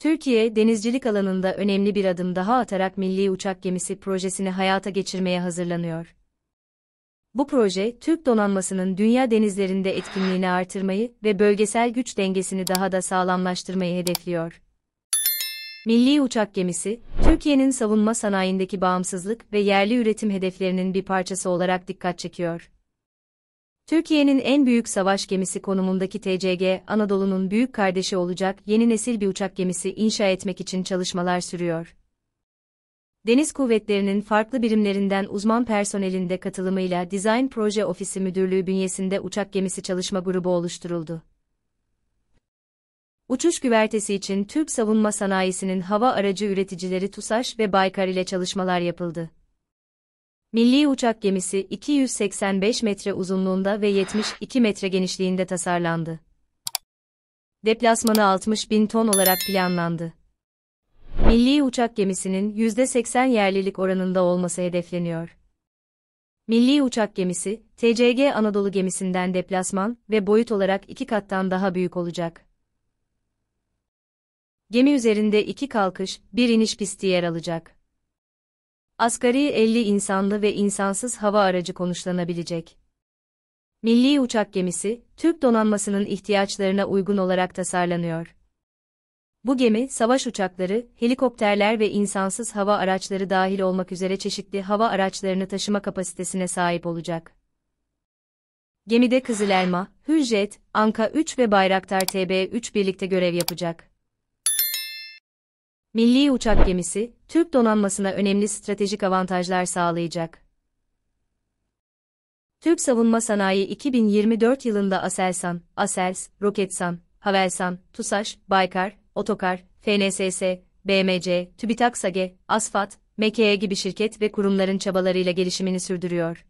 Türkiye, denizcilik alanında önemli bir adım daha atarak Milli Uçak Gemisi projesini hayata geçirmeye hazırlanıyor. Bu proje, Türk donanmasının dünya denizlerinde etkinliğini artırmayı ve bölgesel güç dengesini daha da sağlamlaştırmayı hedefliyor. Milli Uçak Gemisi, Türkiye'nin savunma sanayindeki bağımsızlık ve yerli üretim hedeflerinin bir parçası olarak dikkat çekiyor. Türkiye'nin en büyük savaş gemisi konumundaki TCG, Anadolu'nun büyük kardeşi olacak yeni nesil bir uçak gemisi inşa etmek için çalışmalar sürüyor. Deniz Kuvvetleri'nin farklı birimlerinden uzman personelinde katılımıyla Design Proje Ofisi Müdürlüğü bünyesinde uçak gemisi çalışma grubu oluşturuldu. Uçuş güvertesi için Türk savunma sanayisinin hava aracı üreticileri TUSAŞ ve Baykar ile çalışmalar yapıldı. Milli uçak gemisi 285 metre uzunluğunda ve 72 metre genişliğinde tasarlandı. Deplasmanı 60 bin ton olarak planlandı. Milli uçak gemisinin %80 yerlilik oranında olması hedefleniyor. Milli uçak gemisi, TCG Anadolu gemisinden deplasman ve boyut olarak iki kattan daha büyük olacak. Gemi üzerinde iki kalkış, bir iniş pisti yer alacak asgari 50 insanlı ve insansız hava aracı konuşlanabilecek. Milli uçak gemisi, Türk donanmasının ihtiyaçlarına uygun olarak tasarlanıyor. Bu gemi, savaş uçakları, helikopterler ve insansız hava araçları dahil olmak üzere çeşitli hava araçlarını taşıma kapasitesine sahip olacak. Gemide Kızıl Elma, Hürjet, Anka 3 ve Bayraktar TB3 birlikte görev yapacak. Milli uçak gemisi, Türk donanmasına önemli stratejik avantajlar sağlayacak. Türk savunma sanayi 2024 yılında Aselsan, Asels, Roketsan, Havelsan, TUSAŞ, Baykar, Otokar, FNSS, BMC, TÜBİTAK SAGE, ASFAT, MEKEE gibi şirket ve kurumların çabalarıyla gelişimini sürdürüyor.